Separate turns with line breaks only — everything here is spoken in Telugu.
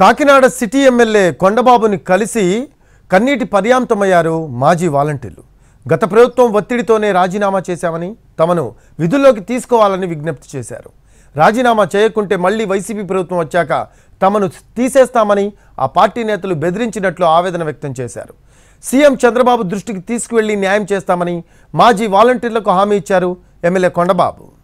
కాకినాడ సిటీ ఎమ్మెల్యే కొండబాబుని కలిసి కన్నీటి పర్యాంతమయ్యారు మాజీ వాలంటీర్లు గత ప్రభుత్వం ఒత్తిడితోనే రాజీనామా చేశామని తమను విధుల్లోకి తీసుకోవాలని విజ్ఞప్తి చేశారు రాజీనామా చేయకుంటే మళ్లీ వైసీపీ ప్రభుత్వం వచ్చాక తమను తీసేస్తామని ఆ పార్టీ నేతలు బెదిరించినట్లు ఆవేదన వ్యక్తం చేశారు సీఎం చంద్రబాబు దృష్టికి తీసుకువెళ్లి న్యాయం చేస్తామని మాజీ వాలంటీర్లకు హామీ ఇచ్చారు ఎమ్మెల్యే కొండబాబు